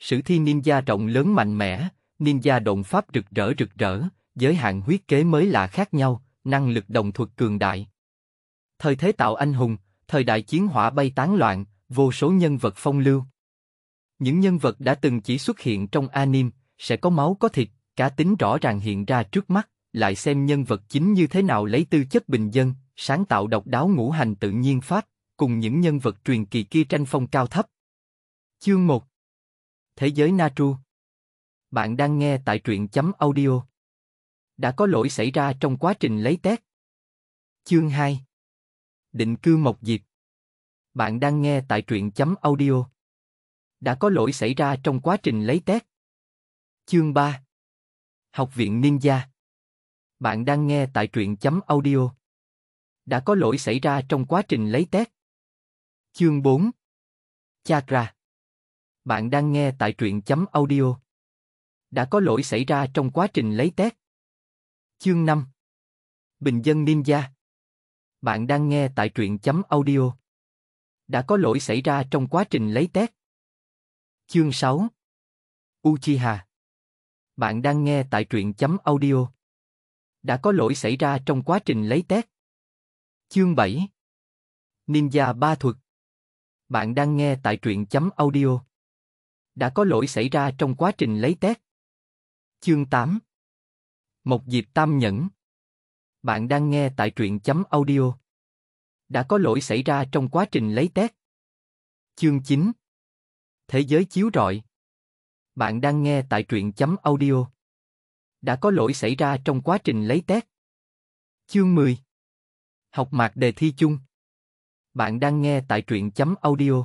Sử thi ninja rộng lớn mạnh mẽ, ninja động pháp rực rỡ rực rỡ, giới hạn huyết kế mới lạ khác nhau, năng lực đồng thuật cường đại. Thời thế tạo anh hùng, thời đại chiến hỏa bay tán loạn, vô số nhân vật phong lưu. Những nhân vật đã từng chỉ xuất hiện trong anime, sẽ có máu có thịt, cá tính rõ ràng hiện ra trước mắt, lại xem nhân vật chính như thế nào lấy tư chất bình dân, sáng tạo độc đáo ngũ hành tự nhiên phát, cùng những nhân vật truyền kỳ kia tranh phong cao thấp. Chương 1 Thế giới Natru. Bạn đang nghe tại truyện chấm audio. Đã có lỗi xảy ra trong quá trình lấy test. Chương 2. Định cư Mộc Diệp. Bạn đang nghe tại truyện chấm audio. Đã có lỗi xảy ra trong quá trình lấy test. Chương 3. Học viện Ninja. Bạn đang nghe tại truyện chấm audio. Đã có lỗi xảy ra trong quá trình lấy test. Chương 4. Chakra bạn đang nghe tại truyện chấm audio. Đã có lỗi xảy ra trong quá trình lấy test. Chương 5 Bình dân ninja Bạn đang nghe tại truyện chấm audio. Đã có lỗi xảy ra trong quá trình lấy test. Chương 6 Uchiha Bạn đang nghe tại truyện chấm audio. Đã có lỗi xảy ra trong quá trình lấy test. Chương 7 Ninja ba thuật bạn đang nghe tại truyện chấm audio đã có lỗi xảy ra trong quá trình lấy tét. Chương 8 Một dịp tam nhẫn Bạn đang nghe tại truyện chấm audio. Đã có lỗi xảy ra trong quá trình lấy tét. Chương 9 Thế giới chiếu rọi Bạn đang nghe tại truyện chấm audio. Đã có lỗi xảy ra trong quá trình lấy tét. Chương 10 Học mạc đề thi chung Bạn đang nghe tại truyện chấm audio